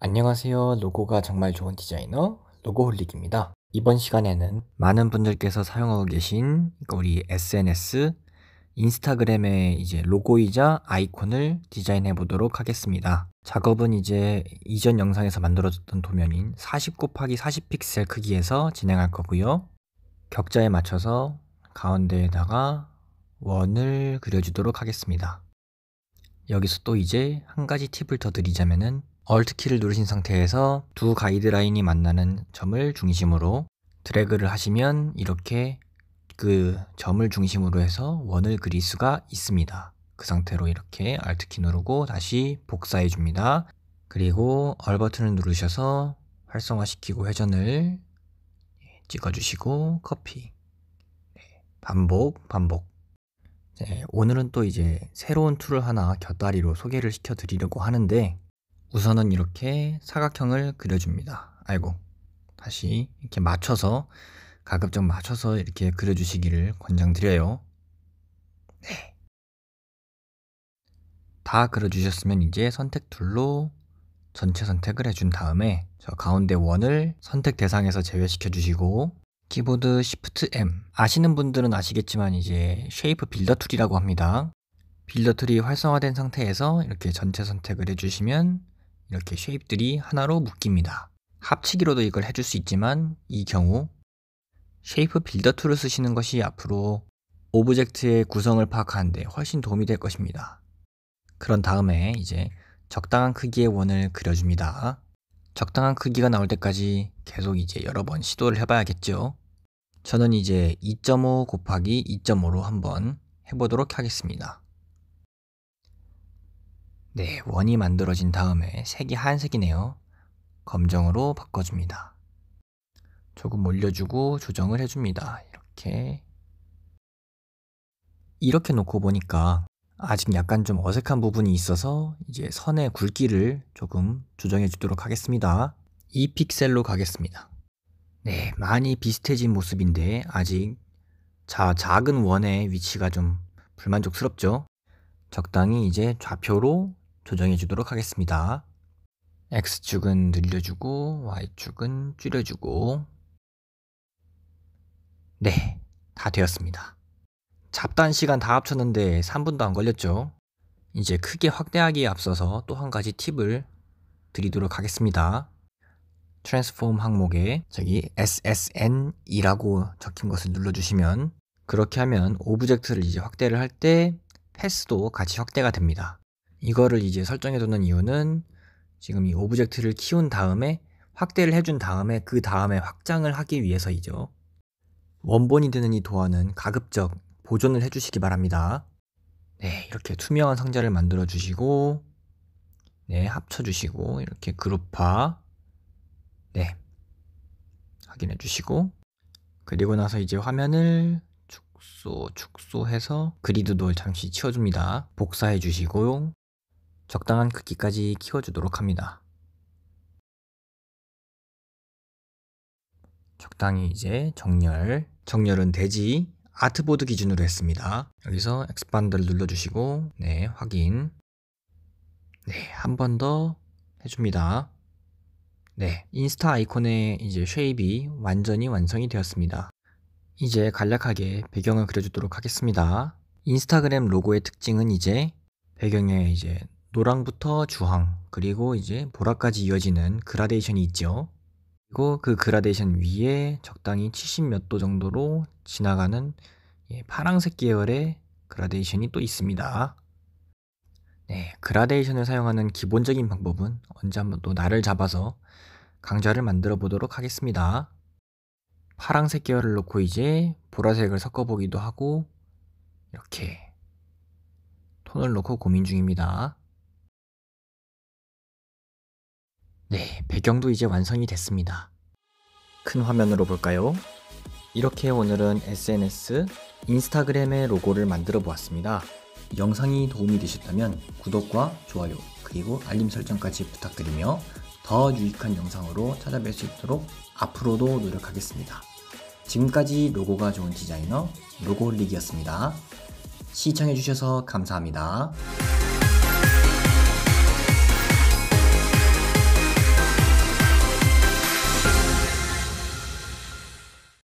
안녕하세요. 로고가 정말 좋은 디자이너 로고홀릭입니다. 이번 시간에는 많은 분들께서 사용하고 계신 그 우리 SNS 인스타그램의 이제 로고이자 아이콘을 디자인해 보도록 하겠습니다. 작업은 이제 이전 영상에서 만들어졌던 도면인 40곱기40 픽셀 크기에서 진행할 거고요. 격자에 맞춰서 가운데에다가 원을 그려주도록 하겠습니다. 여기서 또 이제 한 가지 팁을 더 드리자면은 Alt 키를 누르신 상태에서 두 가이드라인이 만나는 점을 중심으로 드래그를 하시면 이렇게 그 점을 중심으로 해서 원을 그릴 수가 있습니다. 그 상태로 이렇게 Alt 키 누르고 다시 복사해 줍니다. 그리고 a l t 버튼을 누르셔서 활성화시키고 회전을 찍어주시고 커피 네, 반복 반복 네, 오늘은 또 이제 새로운 툴을 하나 곁다리로 소개를 시켜드리려고 하는데 우선은 이렇게 사각형을 그려줍니다. 아이고 다시 이렇게 맞춰서 가급적 맞춰서 이렇게 그려주시기를 권장드려요. 네. 다 그려주셨으면 이제 선택 둘로 전체 선택을 해준 다음에 저 가운데 원을 선택 대상에서 제외시켜 주시고 키보드 Shift M 아시는 분들은 아시겠지만 이제 쉐이프 빌더 툴이라고 합니다. 빌더 툴이 활성화된 상태에서 이렇게 전체 선택을 해주시면 이렇게 쉐입들이 하나로 묶입니다. 합치기로도 이걸 해줄 수 있지만 이 경우 쉐이프 빌더 툴을 쓰시는 것이 앞으로 오브젝트의 구성을 파악하는데 훨씬 도움이 될 것입니다. 그런 다음에 이제 적당한 크기의 원을 그려줍니다. 적당한 크기가 나올 때까지 계속 이제 여러 번 시도를 해봐야겠죠. 저는 이제 2.5 곱하기 2.5로 한번 해보도록 하겠습니다. 네, 원이 만들어진 다음에 색이 한색이네요. 검정으로 바꿔줍니다. 조금 올려주고 조정을 해줍니다. 이렇게 이렇게 놓고 보니까 아직 약간 좀 어색한 부분이 있어서 이제 선의 굵기를 조금 조정해 주도록 하겠습니다. 이픽셀로 가겠습니다. 네, 많이 비슷해진 모습인데 아직 자, 작은 원의 위치가 좀 불만족스럽죠? 적당히 이제 좌표로 조정해 주도록 하겠습니다. X축은 늘려주고 Y축은 줄여주고 네, 다 되었습니다. 잡단 시간 다 합쳤는데 3분도 안 걸렸죠? 이제 크게 확대하기에 앞서서 또 한 가지 팁을 드리도록 하겠습니다. 트랜스폼 항목에 저기 SSN이라고 적힌 것을 눌러주시면 그렇게 하면 오브젝트를 이제 확대를 할 때 패스도 같이 확대가 됩니다. 이거를 이제 설정해 두는 이유는 지금 이 오브젝트를 키운 다음에 확대를 해준 다음에 그 다음에 확장을 하기 위해서이죠. 원본이 되는 이 도안은 가급적 보존을 해주시기 바랍니다. 네, 이렇게 투명한 상자를 만들어 주시고, 네, 합쳐 주시고, 이렇게 그룹화, 네, 확인해 주시고, 그리고 나서 이제 화면을 축소, 축소해서 그리드도 잠시 치워줍니다. 복사해 주시고, 적당한 크기까지 키워주도록 합니다. 적당히 이제 정렬, 정렬은 돼지 아트보드 기준으로 했습니다. 여기서 엑스반더를 눌러주시고 네 확인 네한 번 더 해줍니다. 네 인스타 아이콘의 이제 쉐입이 완전히 완성이 되었습니다. 이제 간략하게 배경을 그려주도록 하겠습니다. 인스타그램 로고의 특징은 이제 배경에 이제 노랑부터 주황, 그리고 이제 보라까지 이어지는 그라데이션이 있죠. 그리고 그 그라데이션 위에 적당히 70 몇도 정도로 지나가는 예, 파랑색 계열의 그라데이션이 또 있습니다. 네, 그라데이션을 사용하는 기본적인 방법은 언제 한번 또 날을 잡아서 강좌를 만들어 보도록 하겠습니다. 파랑색 계열을 놓고 이제 보라색을 섞어 보기도 하고 이렇게 톤을 놓고 고민 중입니다. 네, 배경도 이제 완성이 됐습니다. 큰 화면으로 볼까요? 이렇게 오늘은 SNS, 인스타그램의 로고를 만들어 보았습니다. 영상이 도움이 되셨다면 구독과 좋아요, 그리고 알림 설정까지 부탁드리며 더 유익한 영상으로 찾아뵐 수 있도록 앞으로도 노력하겠습니다. 지금까지 로고가 좋은 디자이너 로고릭이었습니다. 홀 시청해주셔서 감사합니다.